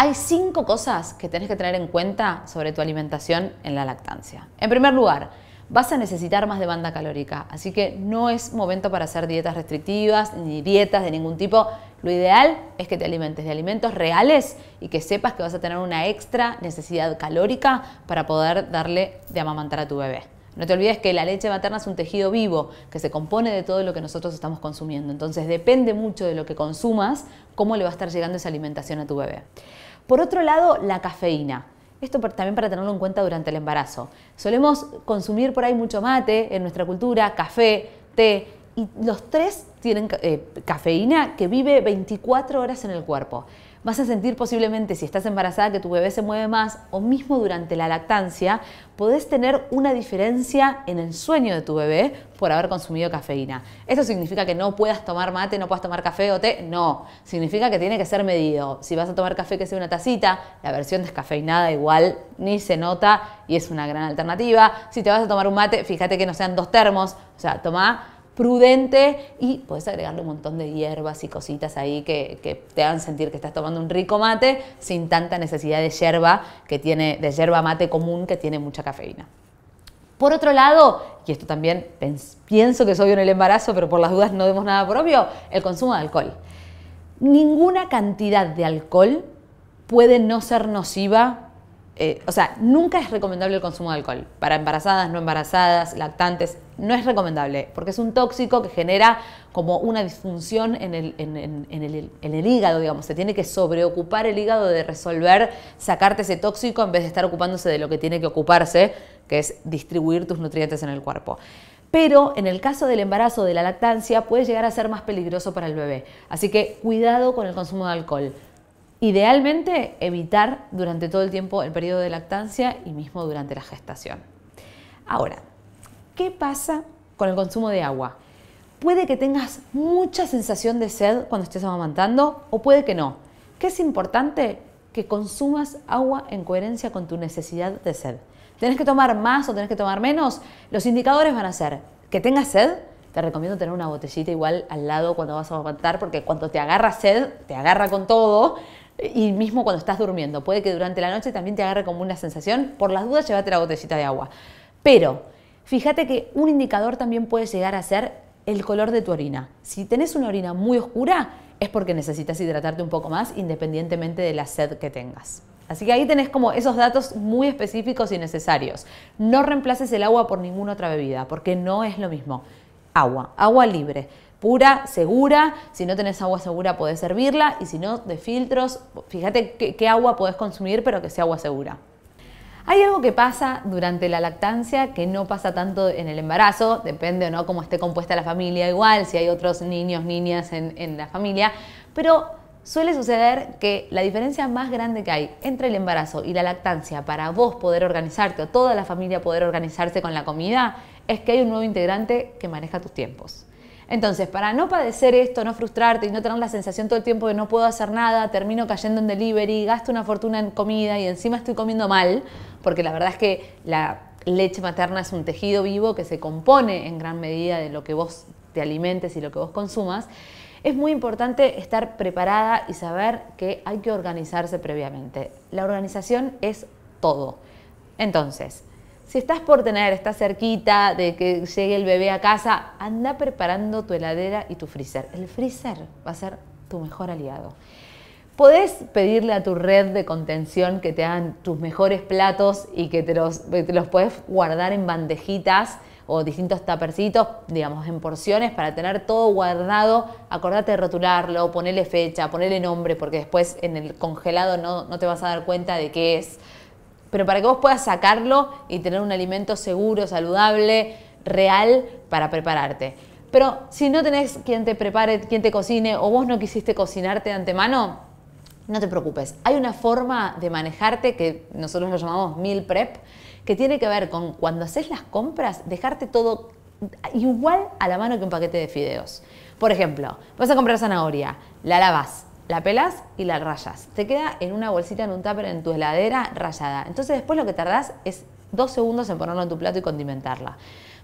Hay cinco cosas que tenés que tener en cuenta sobre tu alimentación en la lactancia. En primer lugar, vas a necesitar más demanda calórica, así que no es momento para hacer dietas restrictivas ni dietas de ningún tipo. Lo ideal es que te alimentes de alimentos reales y que sepas que vas a tener una extra necesidad calórica para poder darle de amamantar a tu bebé. No te olvides que la leche materna es un tejido vivo que se compone de todo lo que nosotros estamos consumiendo. Entonces depende mucho de lo que consumas, cómo le va a estar llegando esa alimentación a tu bebé. Por otro lado, la cafeína. Esto también para tenerlo en cuenta durante el embarazo. Solemos consumir por ahí mucho mate en nuestra cultura, café, té, y los tres tienen eh, cafeína que vive 24 horas en el cuerpo. Vas a sentir posiblemente, si estás embarazada, que tu bebé se mueve más o mismo durante la lactancia, podés tener una diferencia en el sueño de tu bebé por haber consumido cafeína. ¿Eso significa que no puedas tomar mate, no puedas tomar café o té? No, significa que tiene que ser medido. Si vas a tomar café que sea una tacita, la versión descafeinada igual ni se nota y es una gran alternativa. Si te vas a tomar un mate, fíjate que no sean dos termos, o sea, toma prudente y puedes agregarle un montón de hierbas y cositas ahí que, te hagan sentir que estás tomando un rico mate sin tanta necesidad de hierba que tiene, de hierba mate común que tiene mucha cafeína. Por otro lado, y esto también pienso que es obvio en el embarazo, pero por las dudas no vemos nada propio, el consumo de alcohol. Ninguna cantidad de alcohol puede no ser nociva eh, o sea, nunca es recomendable el consumo de alcohol. Para embarazadas, no embarazadas, lactantes, no es recomendable, porque es un tóxico que genera como una disfunción en el, hígado, digamos. Se tiene que sobreocupar el hígado de resolver, sacarte ese tóxico en vez de estar ocupándose de lo que tiene que ocuparse, que es distribuir tus nutrientes en el cuerpo. Pero en el caso del embarazo, de la lactancia, puede llegar a ser más peligroso para el bebé. Así que cuidado con el consumo de alcohol. Idealmente evitar durante todo el tiempo el periodo de lactancia y mismo durante la gestación. Ahora, ¿qué pasa con el consumo de agua? Puede que tengas mucha sensación de sed cuando estés amamantando o puede que no. ¿Qué es importante? Que consumas agua en coherencia con tu necesidad de sed. ¿Tenés que tomar más o tenés que tomar menos? Los indicadores van a ser que tengas sed, te recomiendo tener una botellita igual al lado cuando vas a amamantar, porque cuando te agarra sed, te agarra con todo. Y mismo cuando estás durmiendo, puede que durante la noche también te agarre como una sensación, por las dudas llévate la botellita de agua. Pero fíjate que un indicador también puede llegar a ser el color de tu orina. Si tenés una orina muy oscura, es porque necesitas hidratarte un poco más independientemente de la sed que tengas. Así que ahí tenés como esos datos muy específicos y necesarios. No reemplaces el agua por ninguna otra bebida, porque no es lo mismo. Agua, agua libre pura, segura. Si no tenés agua segura, podés servirla. Y si no, de filtros, fíjate qué, agua podés consumir, pero que sea agua segura. Hay algo que pasa durante la lactancia que no pasa tanto en el embarazo, depende o no cómo esté compuesta la familia, igual si hay otros niños, niñas en, en la familia, pero suele suceder que la diferencia más grande que hay entre el embarazo y la lactancia para vos poder organizarte o toda la familia poder organizarse con la comida es que hay un nuevo integrante que maneja tus tiempos. Entonces, para no padecer esto, no frustrarte y no tener la sensación todo el tiempo de no puedo hacer nada, termino cayendo en delivery, gasto una fortuna en comida y encima estoy comiendo mal, porque la verdad es que la leche materna es un tejido vivo que se compone en gran medida de lo que vos te alimentes y lo que vos consumas, es muy importante estar preparada y saber que hay que organizarse previamente. La organización es todo. Entonces, si estás por tener, estás cerquita de que llegue el bebé a casa, anda preparando tu heladera y tu freezer. El freezer va a ser tu mejor aliado. Podés pedirle a tu red de contención que te hagan tus mejores platos y que te los, puedes eh, guardar en bandejitas o distintos tapercitos, digamos, en porciones para tener todo guardado. Acordate de rotularlo, ponerle fecha, ponerle nombre, porque después en el congelado no, no te vas a dar cuenta de qué es. Pero para que vos puedas sacarlo y tener un alimento seguro, saludable, real para prepararte. Pero si no tenés quien te prepare, quien te cocine o vos no quisiste cocinarte de antemano, no te preocupes. Hay una forma de manejarte que nosotros lo llamamos meal prep, que tiene que ver con cuando haces las compras, dejarte todo igual a la mano que un paquete de fideos. Por ejemplo, vas a comprar zanahoria, la lavas, la pelas y la rayas. Te queda en una bolsita, en un tupper, en tu heladera rayada. Entonces después lo que tardás es dos segundos en ponerlo en tu plato y condimentarla.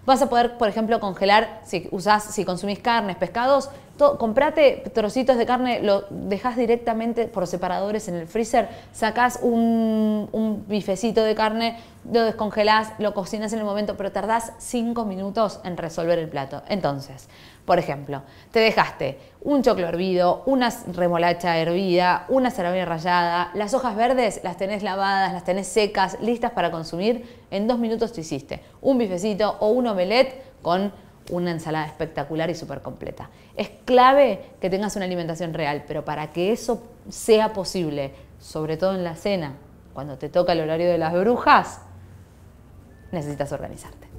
Vas a poder, por ejemplo, congelar, si usás, si consumís carnes, pescados, comprate trocitos de carne, lo dejás directamente por separadores en el freezer, sacás un, bifecito de carne, lo descongelás, lo cocinas en el momento, pero tardás cinco minutos en resolver el plato. Entonces, por ejemplo, te dejaste un choclo hervido, una remolacha hervida, una cerámica rallada, las hojas verdes las tenés lavadas, las tenés secas, listas para consumir, en dos minutos te hiciste un bifecito o un omelette con una ensalada espectacular y súper completa. Es clave que tengas una alimentación real, pero para que eso sea posible, sobre todo en la cena, cuando te toca el horario de las brujas, necesitas organizarte.